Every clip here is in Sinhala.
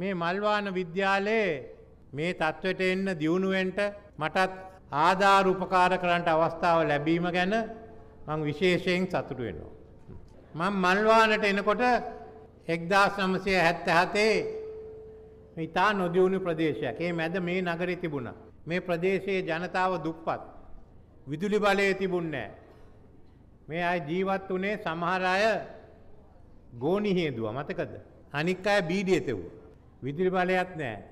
මේ මල්වාන විද්‍යාලයේ මේ තත්ත්වයට එන්න දියුණුවෙන්ට මටත් ආධාර උපකාර කරන්නට අවස්ථාව ලැබීම ගැන මං විශේෂයෙන් සතුටු වෙනවා. මං මල්වානට එනකොට 1977 ඉතා නොදියුණු ප්‍රදේශයක්. ඒ මැද මේ නගරේ තිබුණා. මේ ප්‍රදේශයේ ජනතාව දුප්පත්. විදුලි බලය තිබුණේ නැහැ. මේ අය ජීවත් වුණේ සමහර අය ගෝණි හේදුවා මතකද? අනික් අය බීඩියේ තෙව්වා. විදුලි බලයක් නැහැ.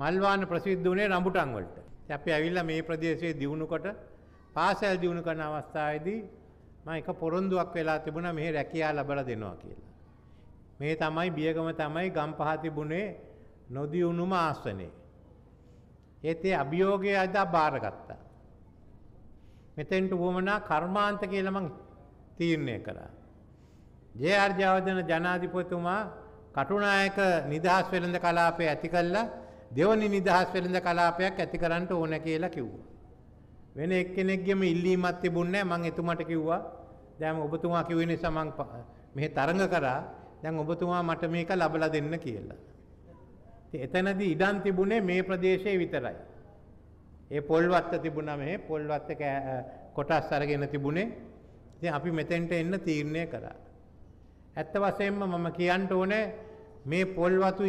මල්වාන ප්‍රසිද්ධ වුණේ රඹුටන් වලට. අපි ඇවිල්ලා මේ ප්‍රදේශයේ දිනුනකොට පාසල් දිනු කරන අවස්ථාවේදී මම එක පොරොන්දුවක් වෙලා තිබුණා මෙහි රැකියාව ලබලා දෙනවා කියලා. මේ තමයි බියගම තමයි ගම්පහ තිබුණේ නොදියුණුම ආසනේ. ඒත් ඒ අභියෝගය අද බාරගත්තා. මෙතෙන්ට වුමනා කර්මාන්ත කියලා මම තීරණය කරා. ජේ ආර්ජවර්ධන ජනාධිපතිතුමා කටුනායක නිදහස් වෙළඳ කලාපය ඇති කළා දෙවනි නිදහස් වෙළඳ කලාපයක් ඇති කරන්න ඕන කියලා කිව්වා. වෙන එක්කෙනෙක්ගේම ඉල්ලීමක් තිබුණේ නැහැ මම එතුමට කිව්වා දැන් ඔබතුමා කිව්ව නිසා මම මෙහි තරඟ කරා දැන් ඔබතුමා මට මේක ලබලා දෙන්න කියලා. ඉතින් එතනදී ඉඩම් තිබුණේ මේ ප්‍රදේශයේ විතරයි. ඒ පොල්වත්ත තිබුණා මේ පොල්වත්ත කොටස් අරගෙන තිබුණේ. ඉතින් අපි මෙතෙන්ට එන්න තීරණය කරා. ඇත්ත වශයෙන්ම මම කියන්න ඕනේ මේ පොල් වතු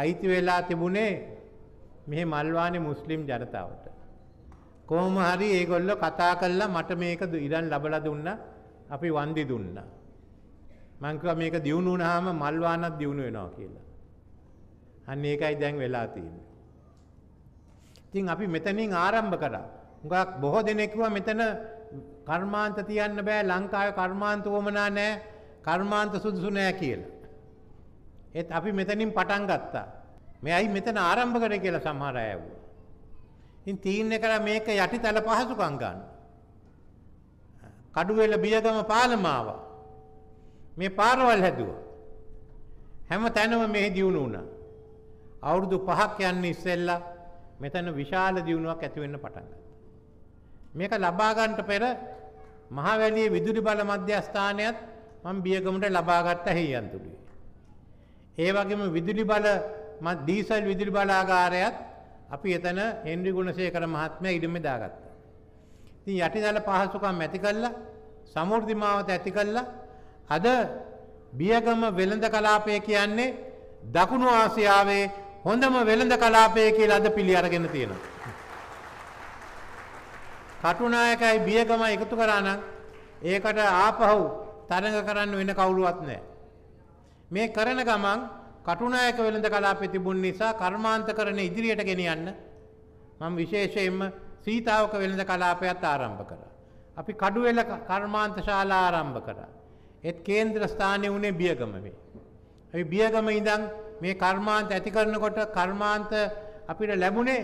අයිති වෙලා තිබුණේ මෙහි මල්වානේ මුස්ලිම් ජනතාවට. කොහොම හරි ඒගොල්ලෝ කතා කරලා මට මේක ඉරන් ලබලා දුන්නා. අපි වන්දි දුන්නා. මං කිව්වා මේක දියුණු වුණාම මල්වානක් දියුණු වෙනවා කියලා. අන්න ඒකයි දැන් වෙලා තියෙන්නේ. ඉතින් අපි මෙතනින් ආරම්භ කරා. හුඟක් බොහෝ දෙනෙක් කිව්වා මෙතන කර්මාන්ත තියන්න බෑ ලංකාවේ කර්මාන්ත වමනා නැහැ. කර්මාන්ත සුදුසු නැහැ කියලා. ඒත් අපි මෙතනින් පටන් ගත්තා. මෙයි මෙතන ආරම්භකට කියලා සමහර අය ඇහුවා. ඉතින් තීරණය කරා මේක යටිතල පහසුකම් ගන්න. කඩුවෙල බියගම පාලම ආවා. මේ පාරවල් හැදුවා. හැම තැනම මේ දියුණු වුණා. අවුරුදු 5ක් යන්නේ ඉස්සෙල්ලා මෙතන විශාල දියුණුවක් ඇති වෙන්න පටන් ගත්තා. මේක ලබා ගන්නට පෙර මහවැළියේ විදුලි බල මධ්‍යස්ථානයත් මම බියගමුට ලබා ගත්ත හේයන්තුඩුයි. ඒ වගේම විදුලි බල ඩීසල් විදුලි බලාගාරයත් අපි එතන හෙන්රි ගුණසේකර මහත්මයා ඉඩම දාගත්තා. ඉතින් යටිදල පහසුකම් ඇති කළා, සමෘද්ධි මාවත ඇති කළා. අද බියගම වෙළඳ කලාපය කියන්නේ දකුණු ආසියාවේ හොඳම වෙළඳ කලාපය කියලා අද පිළි අරගෙන තියෙනවා. කටුනායකයි බියගම එකතු කරා නම් ඒකට ආපහු තරඟ කරන්න වෙන කවුරුවත් නැහැ. මේ කරන ගමන් කටුනායක වෙළඳ කලාපේ තිබුණ නිසා කර්මාන්තකරණ ඉදිරියට ගෙනියන්න මම විශේෂයෙන්ම සීතාවක වෙළඳ කලාපයත් ආරම්භ කරා. අපි කඩුවෙල කර්මාන්ත ශාලා ආරම්භ කරා. ඒත් කේන්ද්‍ර ස්ථානයේ උනේ බියගම මේ. අපි බියගම ඉඳන් මේ කර්මාන්ත ඇති කරනකොට කර්මාන්ත අපිට ලැබුණේ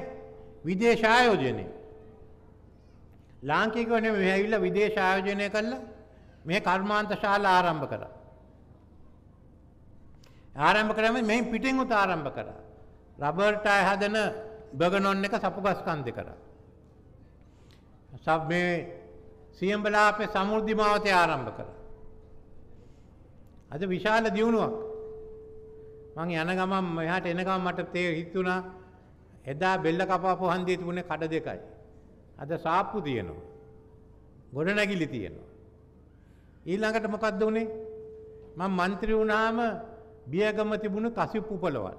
විදේශ ආයෝජනයේ. ලාංකිකව නෙමෙයි ඇවිල්ලා විදේශ ආයෝජනය කළා මේ කර්මාන්ත ශාලා ආරම්භ කරා. ආරම්භ කරම මෙ පිටිං උත ආරම්භ කර. රබර්ට හදන බගනොන් එක සපුගස්කන්දි කර. සබ මේ සියම්බලා අපේ සමුෘද්ධි මාවතය ආරම්භ කර. අද විශාල දියුණුවක් මං යන ගමම් මෙහට එනකම් මට තේ හිත්තුනා එදා බෙල්ල කපා පොහන්දී තිබුණේ කඩ දෙකයි. අද සාප්පු තියෙනවා. ගොඩනැගිලි තියෙනවා. ඊළඟට මොකක්ද උනේ? මම മന്ത്രി වුණාම බියගම තිබුණු කසිප් උපලවල්.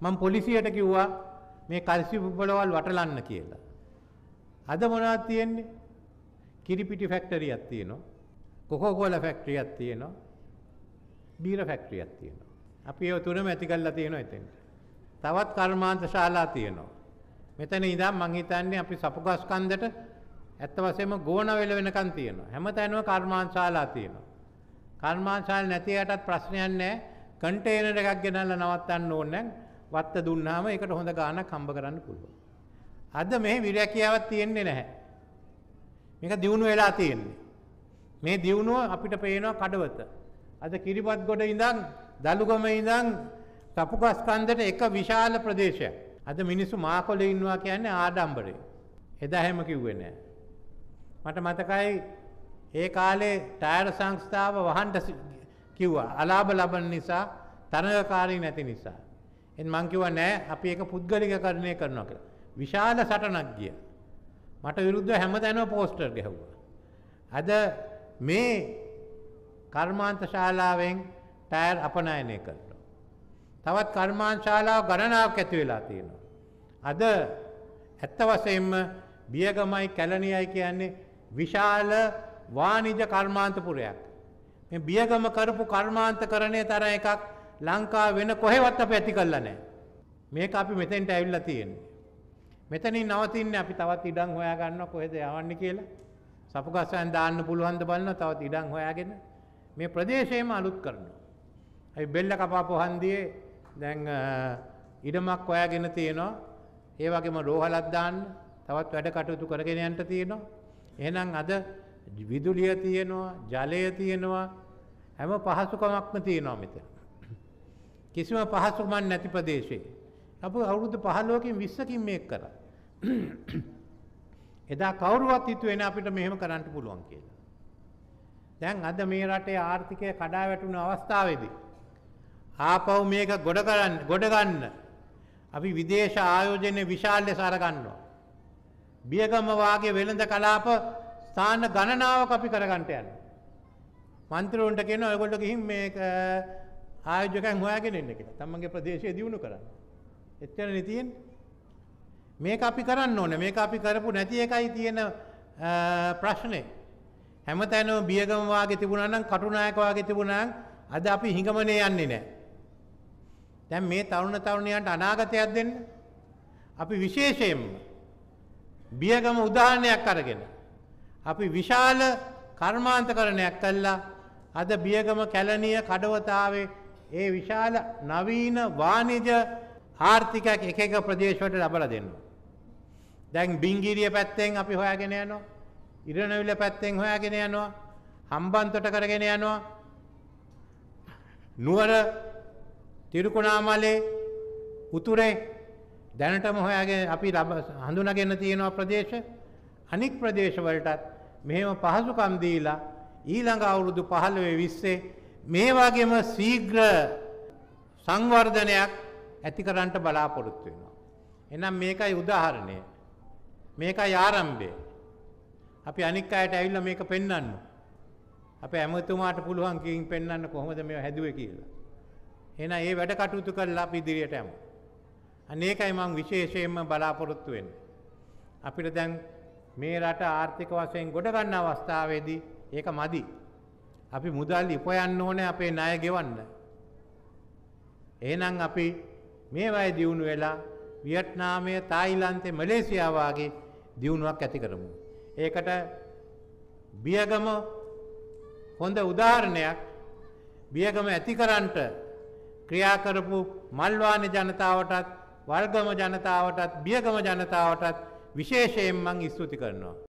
මම පොලිසියට කිව්වා මේ කල්සිප් උපලවල් වටලන්න කියලා. අද මොනවද තියෙන්නේ? කිරිපිටි ෆැක්ටරියක් තියෙනවා. කොකෝකෝලා ෆැක්ටරියක් තියෙනවා. බීර ෆැක්ටරියක් තියෙනවා. අපි ඒව තුනම ඇති කරලා තියෙනවා එතෙන්ට. තවත් කර්මාන්ත ශාලා තියෙනවා. මෙතන ඉඳන් මං හිතන්නේ අපි සපුගස්කන්දට ඇත්ත වශයෙන්ම ගෝනවෙල වෙනකන් තියෙනවා. හැමතැනම කර්මාන්ත ශාලා තියෙනවා. කර්මාන්ත ශාලා නැති යටත් ප්‍රශ්නයක් නැහැ. කන්ටේනර් එකක් ගෙනල්ලා නවත්තන්න ඕනේ නම් වත්ත දුන්නාම ඒකට හොඳ ගාණක් හම්බ කරන්න පුළුවන්. අද මේ විරැකියාවක් තියෙන්නේ නැහැ. මේක දියුණු වෙලා තියෙන්නේ. මේ දියුණුව අපිට පේනවා කඩවත. අද කිරිබත් ගොඩ ඉඳන් දලුගම ඉඳන් තපුකස්කන්දට එක විශාල ප්‍රදේශයක්. අද මිනිස්සු මාකොලේ ඉන්නවා කියන්නේ ආඩම්බරේ. එදා හැම කිව්වේ නැහැ. මට මතකයි ඒ කාලේ ටයර් සංස්ථාව වහන්ට කිව්වා. අලාභ ලබන නිසා තරඟකාරී නැති නිසා. එන් මං කිව්වා නෑ අපි ඒක පුද්ගලිකකරණය කරනවා කියලා. විශාල සටනක් ගියා. මට විරුද්ධව හැමතැනම පෝස්ටර් ගැහුවා. අද මේ කර්මාන්ත ශාලාවෙන් ටයර් අපනයනය කරනවා. තවත් කර්මාන්ත ශාලාව ගණනාවක් ඇති වෙලා තියෙනවා. අද ඇත්ත වශයෙන්ම බියගමයි කැලණියයි කියන්නේ විශාල වාණිජ කර්මාන්තපුරයක්. මේ බියගම කරපු කර්මාන්තකරණය තරම් එකක් ලංකාව වෙන කොහෙවත් අපි ඇති කරලා නැහැ. මේක අපි මෙතෙන්ට ඇවිල්ලා තියෙන්නේ. මෙතනින් නවතින්නේ අපි තවත් ඉඩම් හොයා ගන්නවා කොහෙද යවන්නේ කියලා. සපුගස්සයන් දාන්න පුළුවන් ද බලනවා තවත් ඉඩම් හොයාගෙන මේ ප්‍රදේශයේම අලුත් කරනවා. අපි බෙල්ල කපාපු හන්දියේ දැන් ඉඩමක් හොයාගෙන තියෙනවා. ඒ වගේම රෝහලක් දාන්න තවත් වැඩ කටයුතු කරගෙන යන්න තියෙනවා. එහෙනම් අද විදුලිය තියෙනවා ජලය තියෙනවා හැම පහසුකමක්ම තියෙනවා මෙතන. කිසිම පහසුකමක් නැති ප්‍රදේශයේ. අපි අවුරුදු 15කින් 20කින් මේක කරා. එදා කවුරුවත් හිතුවේ නැහැ අපිට මෙහෙම කරන්න පුළුවන් කියලා. දැන් අද මේ රටේ ආර්ථිකය කඩා වැටුණු අවස්ථාවේදී ආපහු මේක ගොඩ කරන්න ගොඩ ගන්න අපි විදේශ ආයෝජනයේ විශාල ලෙස අරගන්නවා. බියගම වාගේ වෙළඳ කලාප ස්ථාන ගණනාවක් අපි කරගන්නට යන්න. මන්ත්‍රවරුන්ට කියනවා ඔයගොල්ලෝ ගිහින් මේක ආයෝජකයන් හොයාගෙන ඉන්න කියලා. තමන්ගේ ප්‍රදේශය දියුණු කරන්න. එච්චරනේ තියෙන්නේ. මේක අපි කරන්න ඕනේ. මේක අපි කරපු නැති එකයි තියෙන ප්‍රශ්නේ. හැමතැනම බියගම වාගේ තිබුණා නම් කටුනායක වාගේ තිබුණා නම් අද අපි හිඟමනේ යන්නේ නැහැ. දැන් මේ තරුණ තරුණියන්ට අනාගතයක් දෙන්න අපි විශේෂයෙන්ම බියගම උදාහරණයක් අරගෙන අපි විශාල කර්මාන්තකරණයක් කල්ලා අද බියගම කැලනිය කඩවතාවේ ඒ විශාල නවීන වානිජ ආර්ථිකයක් එක එක ප්‍රදේශවට ලබල දෙන්න. දැන් බිංගිරිය පැත්තෙන් අපි හොයාගෙන යනවා. ඉරණවිල පැත්තෙන් හොයාගෙන යනවා. හම්බන්තොට කරගෙන යනවා. නුවර තිරුකුණාමලේ උතුරේ දැනටම හොයාගෙන අපි හඳුනගෙන තියෙනවා ප්‍රදේශ අනික් ප්‍රදේශවලටත් මෙහෙම පහසුකම් දීලා ඊළඟ අවුරුදු 15 20 මේ වගේම ශීඝ්‍ර සංවර්ධනයක් ඇති කරන්නට බලාපොරොත්තු වෙනවා. එහෙනම් මේකයි උදාහරණය. මේකයි ආරම්භය. අපි අනික් අයට ඇවිල්ලා මේක පෙන්වන්න. අපේ ඇමතුමාට පුළුවන් කියින් පෙන්වන්න කොහොමද මේව හැදුවේ කියලා. එහෙනම් ඒ වැඩ කටයුතු කරලා අපි ඉදිරියට යමු. අනේකයි මම විශේෂයෙන්ම බලාපොරොත්තු වෙන්නේ. අපිට දැන් මේ රට ආර්ථික වශයෙන් ගොඩ ගන්න අවස්ථාවේදී ඒක මදි. අපි මුදල් ඉපයන්න ඕනේ අපේ ණය ගෙවන්න. එහෙනම් අපි මේවයි දියුණු වෙලා වියට්නාමය, තායිලන්තේ, මැලේසියාව වගේ දියුණුවක් ඇති කරමු. ඒකට බියගම හොඳ උදාහරණයක්. බියගම ඇතිකරන්ට ක්‍රියා කරපු මල්වානේ ජනතාවටත් වල්ගම ජනතාවටත් බියගම ජනතාවටත් විශේෂයෙන් මං ස්තුති කරනවා.